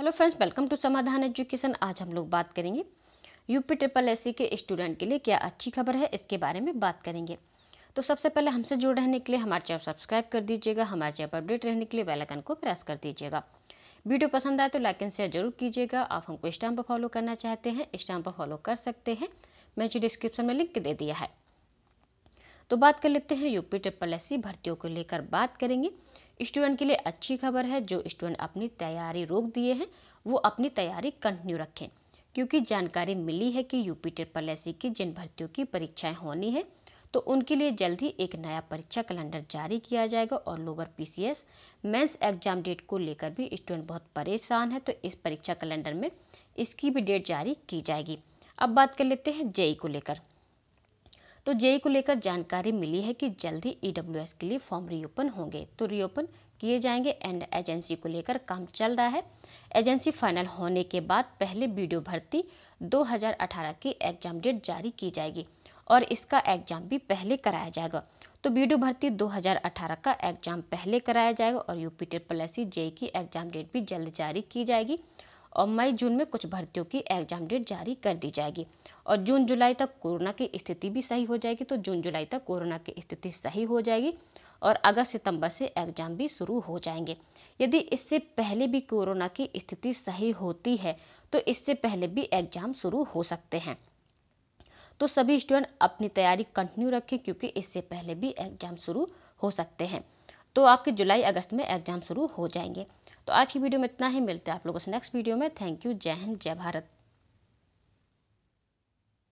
hello friends welcome to Samadhan education आज हम लोग बात करेंगे यूपी ट्रिपल एस के स्टूडेंट के लिए क्या अच्छी खबर है इसके बारे में बात करेंगे तो सबसे पहले हमसे जुड़ रहने के लिए हमारे चैनल सब्सक्राइब कर दीजिएगा हमारे चैनल पर अपडेट रहने के लिए बेलाइकन को प्रेस कर दीजिएगा वीडियो पसंद आए तो लाइक एंड शेयर जरूर कीजिएगा आप हमको इंस्टाम पर फॉलो करना चाहते हैं इंस्टाम पर फॉलो कर सकते हैं मैं डिस्क्रिप्शन में लिंक दे दिया है तो बात कर लेते हैं यूपी ट्रिपल एस भर्तियों को लेकर बात करेंगे स्टूडेंट के लिए अच्छी खबर है जो स्टूडेंट अपनी तैयारी रोक दिए हैं वो अपनी तैयारी कंटिन्यू रखें क्योंकि जानकारी मिली है कि यूपी ट्रिपल की जिन भर्तियों की परीक्षाएं होनी है तो उनके लिए जल्द ही एक नया परीक्षा कैलेंडर जारी किया जाएगा और lower PCS mains exam date को लेकर भी स्टूडेंट बहुत परेशान है तो इस परीक्षा कैलेंडर में इसकी भी डेट जारी की जाएगी अब बात कर लेते हैं जेई को लेकर तो जेई को लेकर जानकारी मिली है कि जल्द ही ई e के लिए फॉर्म रीओपन होंगे तो रीओपन किए जाएंगे एंड एजेंसी को लेकर काम चल रहा है एजेंसी फाइनल होने के बाद पहले वीडियो भर्ती 2018 की एग्जाम डेट जारी की जाएगी और इसका एग्जाम भी पहले कराया जाएगा तो वीडियो भर्ती 2018 का एग्जाम पहले कराया जाएगा और यूपी प्लस जेई की एग्जाम डेट भी जल्द जारी की जाएगी और मई जून में कुछ भर्तियों की एग्जाम डेट जारी कर दी जाएगी और जून जुलाई तक कोरोना की स्थिति भी सही हो जाएगी तो जून जुलाई तक कोरोना की स्थिति सही हो जाएगी और अगस्त सितंबर से एग्जाम भी शुरू हो जाएंगे यदि इससे पहले भी कोरोना की स्थिति सही होती है तो इससे पहले भी एग्जाम शुरू हो सकते हैं तो सभी स्टूडेंट अपनी तैयारी कंटिन्यू रखें क्योंकि इससे पहले भी एग्जाम शुरू हो सकते हैं तो आपके जुलाई अगस्त में एग्जाम शुरू हो जाएंगे तो आज की वीडियो में इतना ही मिलते हैं आप लोगों से नेक्स्ट वीडियो में थैंक यू जय हिंद जय भारत